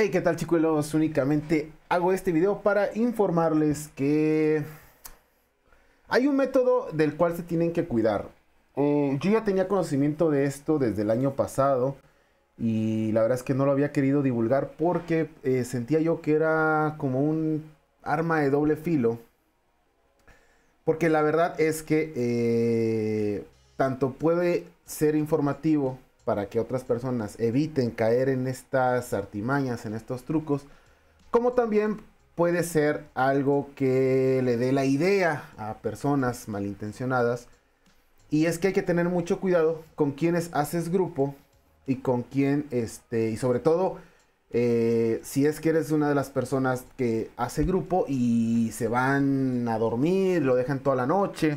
Hey, ¿qué tal chicos? Únicamente hago este video para informarles que hay un método del cual se tienen que cuidar. Eh, yo ya tenía conocimiento de esto desde el año pasado y la verdad es que no lo había querido divulgar porque eh, sentía yo que era como un arma de doble filo. Porque la verdad es que eh, tanto puede ser informativo para que otras personas eviten caer en estas artimañas, en estos trucos, como también puede ser algo que le dé la idea a personas malintencionadas. Y es que hay que tener mucho cuidado con quienes haces grupo y con quién, este, y sobre todo, eh, si es que eres una de las personas que hace grupo y se van a dormir, lo dejan toda la noche,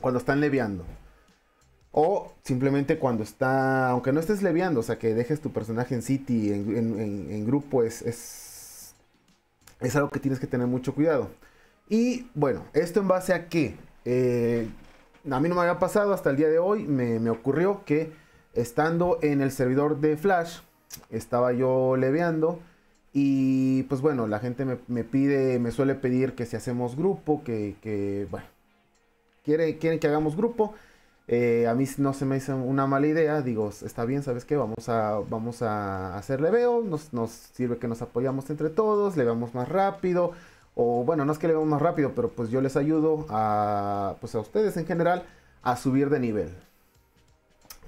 cuando están leviando. O simplemente cuando está, aunque no estés leviando, o sea, que dejes tu personaje en City, en, grupo, es, es, algo que tienes que tener mucho cuidado. Y bueno, esto en base a que eh, a mí no me había pasado hasta el día de hoy, me, ocurrió que estando en el servidor de Flash, estaba yo leveando. Y pues bueno, la gente me, pide, me suele pedir que si hacemos grupo, que, que bueno, quieren que hagamos grupo. Eh, a mí no se me hizo una mala idea, digo, está bien, ¿sabes qué? Vamos a, vamos a hacerle veo, nos, sirve que nos apoyamos entre todos, le vamos más rápido, o bueno, no es que le vamos más rápido, pero pues yo les ayudo a, pues a ustedes en general a subir de nivel.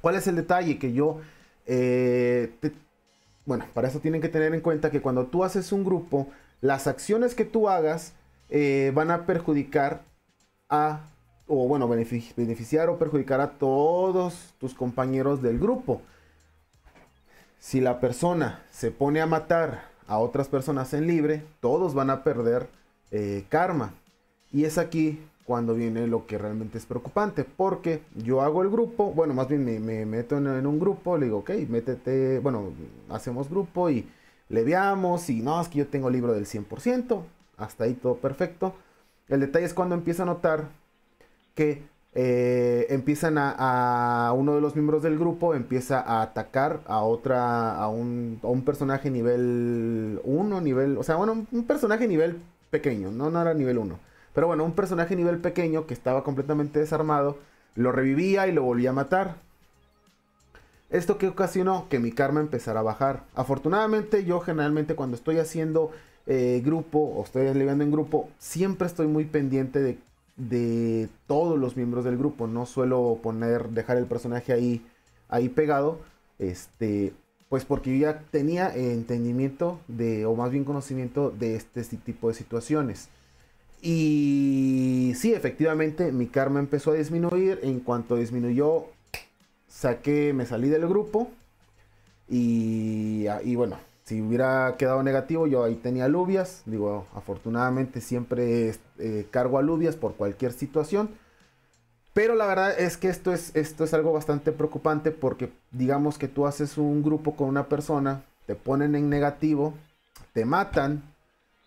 ¿Cuál es el detalle? Que yo, eh, bueno, para eso tienen que tener en cuenta que cuando tú haces un grupo, las acciones que tú hagas eh, van a perjudicar a o bueno, beneficiar o perjudicar a todos tus compañeros del grupo. Si la persona se pone a matar a otras personas en libre, todos van a perder eh, karma. Y es aquí cuando viene lo que realmente es preocupante, porque yo hago el grupo, bueno, más bien me, meto en, un grupo, le digo, ok, métete, bueno, hacemos grupo y le leviamos y no, es que yo tengo libro del 100%, hasta ahí todo perfecto. El detalle es cuando empieza a notar que eh, empiezan a, uno de los miembros del grupo empieza a atacar a otra, a un, a un personaje nivel 1, nivel, o sea, bueno, un, personaje nivel pequeño, no, no era nivel 1. Pero bueno, un personaje nivel pequeño que estaba completamente desarmado, lo revivía y lo volvía a matar. Esto que ocasionó que mi karma empezara a bajar. Afortunadamente yo generalmente cuando estoy haciendo eh, grupo o estoy lidiando en grupo, siempre estoy muy pendiente de de todos los miembros del grupo. No suelo poner, dejar el personaje ahí, ahí pegado. Este, pues porque yo ya tenía entendimiento de, o más bien conocimiento de este tipo de situaciones. Y sí, efectivamente, mi karma empezó a disminuir. En cuanto disminuyó, saqué, me salí del grupo. Y, y bueno, si hubiera quedado negativo, yo ahí tenía alubias. Digo, afortunadamente siempre eh, cargo alubias por cualquier situación. Pero la verdad es que esto es, esto es algo bastante preocupante porque digamos que tú haces un grupo con una persona, te ponen en negativo, te matan.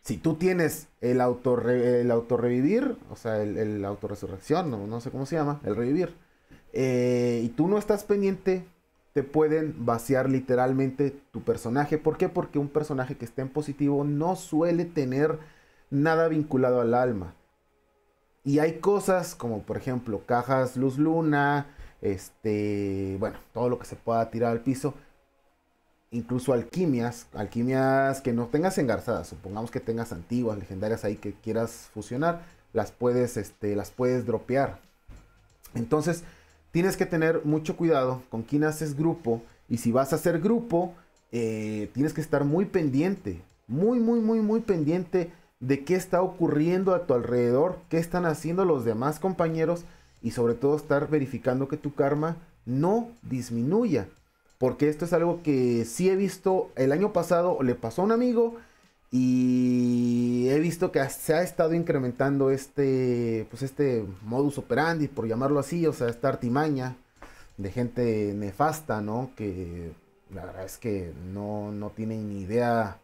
Si tú tienes el, el autorrevivir, o sea, el, autorresurrección, no, no sé cómo se llama, el revivir, eh, y tú no estás pendiente te pueden vaciar literalmente tu personaje. ¿Por qué? Porque un personaje que esté en positivo no suele tener nada vinculado al alma. Y hay cosas como por ejemplo cajas luz luna, este, bueno, todo lo que se pueda tirar al piso, incluso alquimias, alquimias que no tengas engarzadas, supongamos que tengas antiguas, legendarias ahí que quieras fusionar, las puedes este las puedes dropear. Entonces, tienes que tener mucho cuidado con quién haces grupo y si vas a hacer grupo, eh, tienes que estar muy pendiente, muy, muy, muy, muy pendiente de qué está ocurriendo a tu alrededor, qué están haciendo los demás compañeros y sobre todo estar verificando que tu karma no disminuya. Porque esto es algo que sí he visto el año pasado, le pasó a un amigo y he visto que se ha estado incrementando este, pues este modus operandi, por llamarlo así, o sea, esta artimaña de gente nefasta, ¿no? Que la verdad es que no, tienen ni idea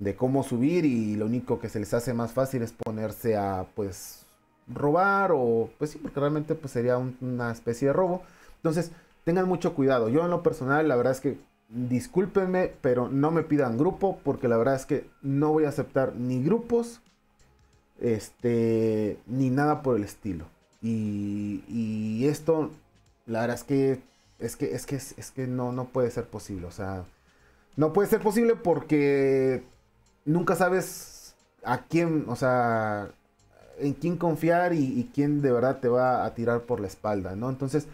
de cómo subir y lo único que se les hace más fácil es ponerse a, pues, robar o, pues sí, porque realmente pues, sería una especie de robo. Entonces, tengan mucho cuidado. Yo en lo personal, la verdad es que discúlpenme, pero no me pidan grupo, porque la verdad es que no voy a aceptar ni grupos, este, ni nada por el estilo. Y, esto, la verdad es que es que, es que, es que no, no puede ser posible, o sea, no puede ser posible porque nunca sabes a quién, o sea, en quién confiar y, y quién de verdad te va a tirar por la espalda, ¿no? Entonces,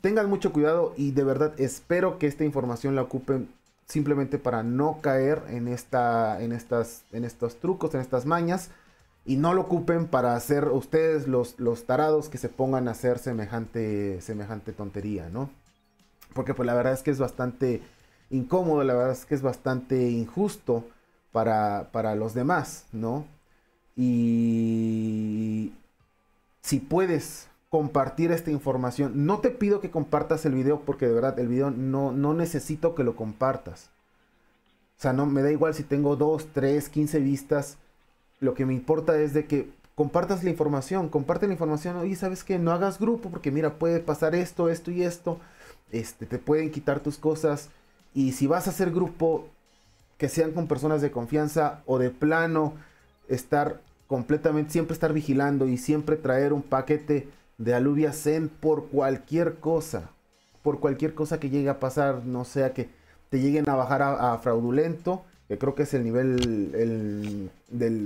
Tengan mucho cuidado y de verdad espero que esta información la ocupen simplemente para no caer en, esta, en, estas, en estos trucos, en estas mañas. Y no lo ocupen para hacer ustedes los, los tarados que se pongan a hacer semejante, semejante tontería, ¿no? Porque pues la verdad es que es bastante incómodo, la verdad es que es bastante injusto para, para los demás, ¿no? Y si puedes compartir esta información. No te pido que compartas el video porque de verdad el video no, no necesito que lo compartas. O sea, no me da igual si tengo 2, 3, 15 vistas. Lo que me importa es de que compartas la información, comparte la información. Oye, ¿sabes qué? No hagas grupo porque mira, puede pasar esto, esto y esto. Este, te pueden quitar tus cosas. Y si vas a hacer grupo, que sean con personas de confianza o de plano, estar completamente, siempre estar vigilando y siempre traer un paquete de Aluvia Zen por cualquier cosa. Por cualquier cosa que llegue a pasar, no sea que te lleguen a bajar a, fraudulento, que creo que es el nivel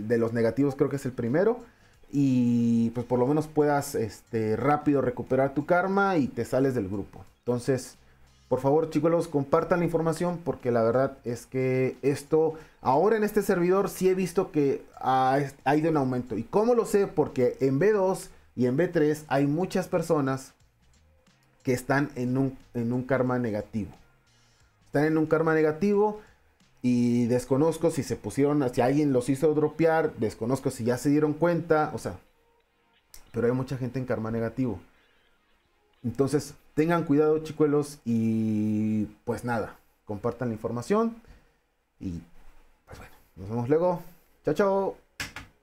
de los negativos, creo que es el primero. Y pues por lo menos puedas este, rápido recuperar tu karma y te sales del grupo. Entonces, por favor, chicos, compartan la información porque la verdad es que esto, ahora en este servidor sí he visto que Hay de ido aumento. ¿Y cómo lo sé? Porque en B2 y en B3 hay muchas personas que están en un, en un karma negativo. Están en un karma negativo y desconozco si se pusieron, si alguien los hizo dropear, desconozco si ya se dieron cuenta, o sea, pero hay mucha gente en karma negativo. Entonces, tengan cuidado, chicuelos, y pues nada, compartan la información y pues bueno, nos vemos luego. Chao, chao.